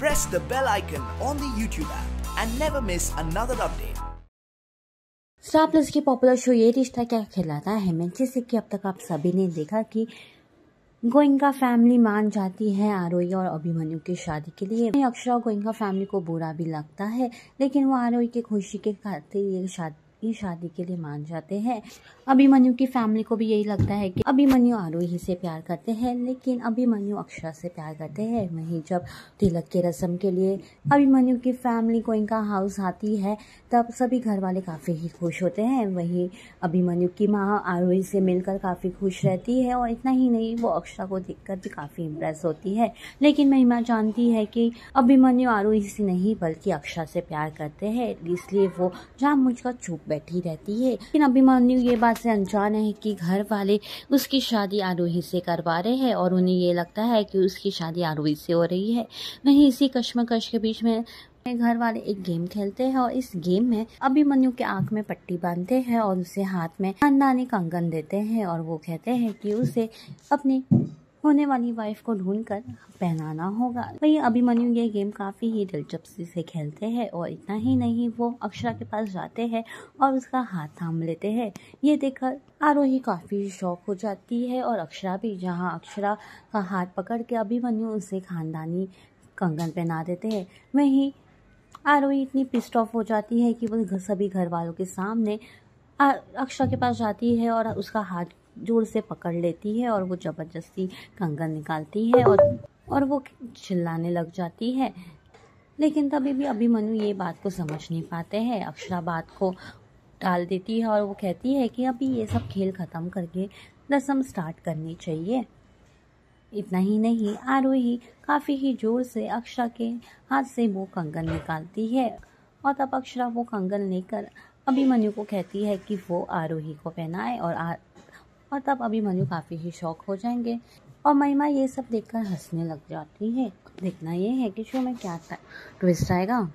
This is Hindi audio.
Press the bell icon on the YouTube app and never miss another update. Star Plus के पॉपुलर शो ये रिश्ता क्या कहलाता है जैसे कि अब तक आप सभी ने देखा कि गोइंका फैमिली मान जाती है आरोही और अभिमन्यु की शादी के लिए अक्षरा गोइंका फैमिली को बुरा भी लगता है लेकिन वो आरोही की खुशी के खाते ये शादी ही शादी के लिए मान जाते हैं अभिमन्यु की फैमिली को भी यही लगता है कि अभिमन्यु आरोही से प्यार करते हैं लेकिन अभिमन्यु अक्षरा से प्यार करते हैं वहीं जब तिलक के रस्म के लिए अभिमन्यु की फैमिली को इनका हाउस आती है तब सभी घर वाले काफ़ी ही खुश होते हैं वहीं अभिमन्यु की माँ आरोही से मिलकर काफ़ी खुश रहती है और इतना ही नहीं वो अक्षरा को देख भी काफ़ी इम्प्रेस होती है लेकिन महिमा जानती है कि अभिमन्यु आरोही से नहीं बल्कि अक्षरा से प्यार करते हैं इसलिए वो जहाँ मुझका चुप बैठी रहती है लेकिन अभिमन्यु ये बात से अनजान है कि घर वाले उसकी शादी आरोही से करवा रहे हैं और उन्हें ये लगता है कि उसकी शादी आरोही से हो रही है वही इसी कश्मकश के बीच में घर वाले एक गेम खेलते हैं और इस गेम में अभिमन्यु के आंख में पट्टी बांधते हैं और उसे हाथ में खानदानी कंगन देते हैं और वो कहते हैं कि उसे अपनी होने वाली वाइफ को ढूंढकर पहनाना होगा वही अभिमन्यु ये गेम काफी ही दिलचस्पी से खेलते हैं और इतना ही नहीं वो अक्षरा के पास जाते हैं और उसका हाथ थाम लेते हैं ये देखकर आरोही काफी शौक हो जाती है और अक्षरा भी जहाँ अक्षरा का हाथ पकड़ के अभिमन्यु उसे खानदानी कंगन पहना देते हैं वहीं आरोही इतनी पिस्ट ऑफ हो जाती है कि वो सभी घर वालों के सामने अक्षरा के पास जाती है और उसका हाथ जोर से पकड़ लेती है और वो ज़बरदस्ती कंगन निकालती है और और वो चिल्लाने लग जाती है लेकिन तभी भी अभिमन्यु ये बात को समझ नहीं पाते हैं अक्षरा बात को टाल देती है और वो कहती है कि अभी ये सब खेल ख़त्म करके रसम स्टार्ट करनी चाहिए इतना ही नहीं आरोही काफ़ी ही जोर से अक्षरा के हाथ से वो कंगन निकालती है और तब अक्षरा वो कंगन लेकर अभिमन्यु को कहती है कि वो आरोही को पहनाए और और तब अभिमन्यु काफ़ी ही शौक हो जाएंगे और महिमा ये सब देखकर हंसने लग जाती है देखना ये है कि शो में क्या ट्विस्ट आएगा